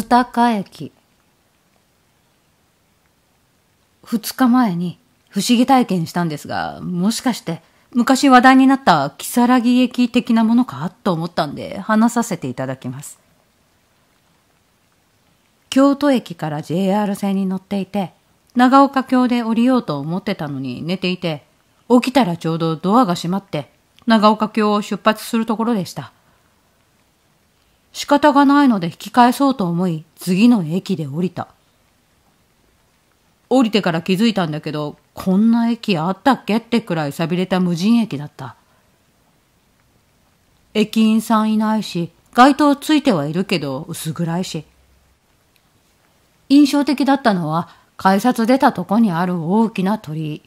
須高駅2日前に不思議体験したんですがもしかして昔話題になった如月駅的なものかと思ったんで話させていただきます京都駅から JR 線に乗っていて長岡京で降りようと思ってたのに寝ていて起きたらちょうどドアが閉まって長岡京を出発するところでした仕方がないので引き返そうと思い、次の駅で降りた。降りてから気づいたんだけど、こんな駅あったっけってくらい寂れた無人駅だった。駅員さんいないし、街灯ついてはいるけど薄暗いし。印象的だったのは、改札出たとこにある大きな鳥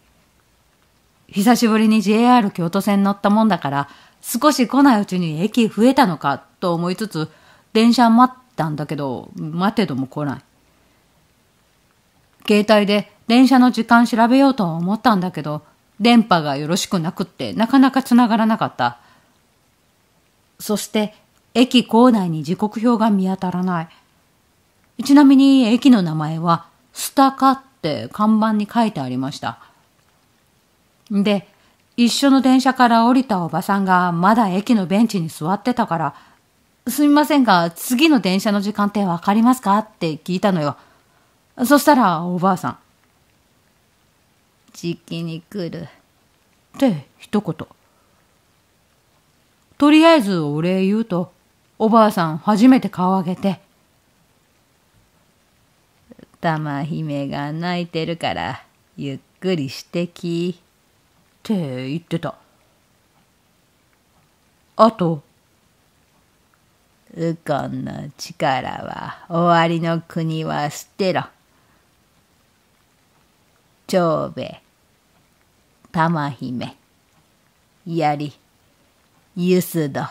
居。久しぶりに JR 京都線乗ったもんだから、少し来ないうちに駅増えたのかと思いつつ、電車待ったんだけど、待てども来ない。携帯で電車の時間調べようと思ったんだけど、電波がよろしくなくってなかなかつながらなかった。そして、駅構内に時刻表が見当たらない。ちなみに駅の名前は、スタカって看板に書いてありました。で、一緒の電車から降りたおばさんがまだ駅のベンチに座ってたから、すみませんが、次の電車の時間ってわかりますかって聞いたのよ。そしたら、おばあさん。じきに来る。って一言。とりあえずお礼言うと、おばあさん初めて顔上げて。玉姫が泣いてるから、ゆっくりしてき。って言ってた。あと、ウコンの力は終わりの国は捨てろ。長兵衛、玉姫、槍、ゆすど、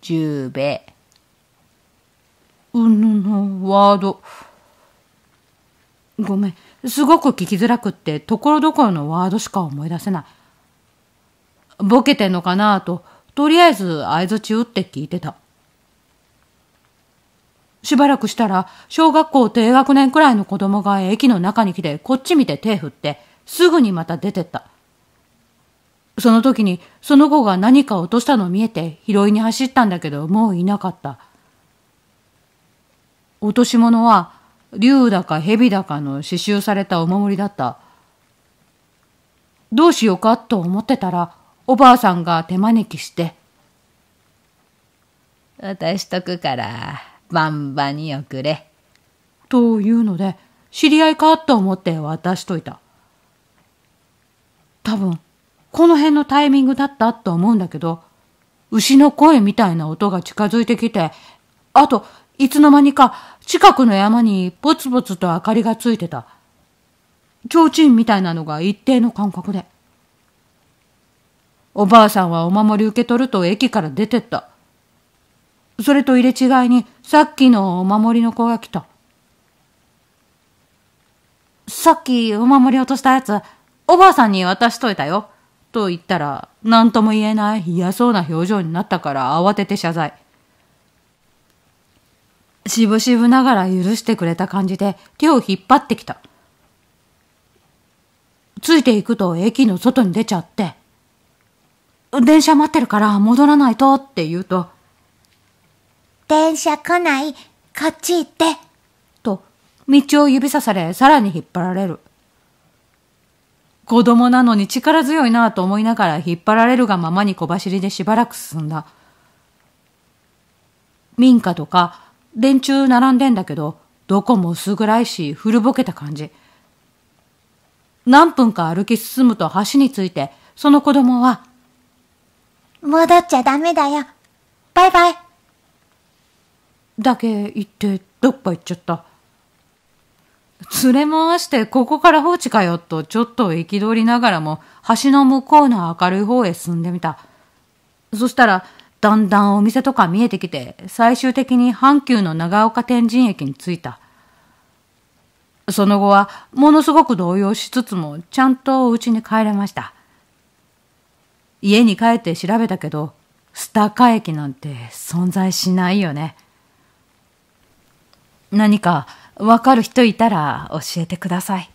十兵衛。うぬのワード。ごめん、すごく聞きづらくって、ところどころのワードしか思い出せない。ボケてんのかなと、とりあえず相図中打って聞いてた。しばらくしたら、小学校低学年くらいの子供が駅の中に来て、こっち見て手振って、すぐにまた出てった。その時に、その子が何か落としたの見えて、拾いに走ったんだけど、もういなかった。落とし物は、竜だか蛇だかの刺繍されたお守りだった。どうしようかと思ってたら、おばあさんが手招きして、渡しとくから、バンバにおくれ。というので、知り合いかと思って渡しといた。多分、この辺のタイミングだったと思うんだけど、牛の声みたいな音が近づいてきて、あと、いつの間にか近くの山にぼつぼつと明かりがついてた。提灯みたいなのが一定の間隔で。おばあさんはお守り受け取ると駅から出てった。それと入れ違いにさっきのお守りの子が来た。さっきお守り落としたやつ、おばあさんに渡しといたよ。と言ったら、何とも言えない嫌そうな表情になったから慌てて謝罪。しぶしぶながら許してくれた感じで手を引っ張ってきた。ついていくと駅の外に出ちゃって、電車待ってるから戻らないとって言うと、電車来ない、こっち行って。と、道を指さされ、さらに引っ張られる。子供なのに力強いなぁと思いながら引っ張られるがままに小走りでしばらく進んだ。民家とか連中並んでんだけど、どこも薄暗いし古ぼけた感じ。何分か歩き進むと橋について、その子供は、戻っちゃダメだよ。バイバイ。だけ行ってどっか行っちゃった。連れ回してここから放置かよとちょっと憤りながらも橋の向こうの明るい方へ進んでみた。そしたらだんだんお店とか見えてきて最終的に阪急の長岡天神駅に着いた。その後はものすごく動揺しつつもちゃんとお家に帰れました。家に帰って調べたけどスタカ駅なんて存在しないよね。何かわかる人いたら教えてください。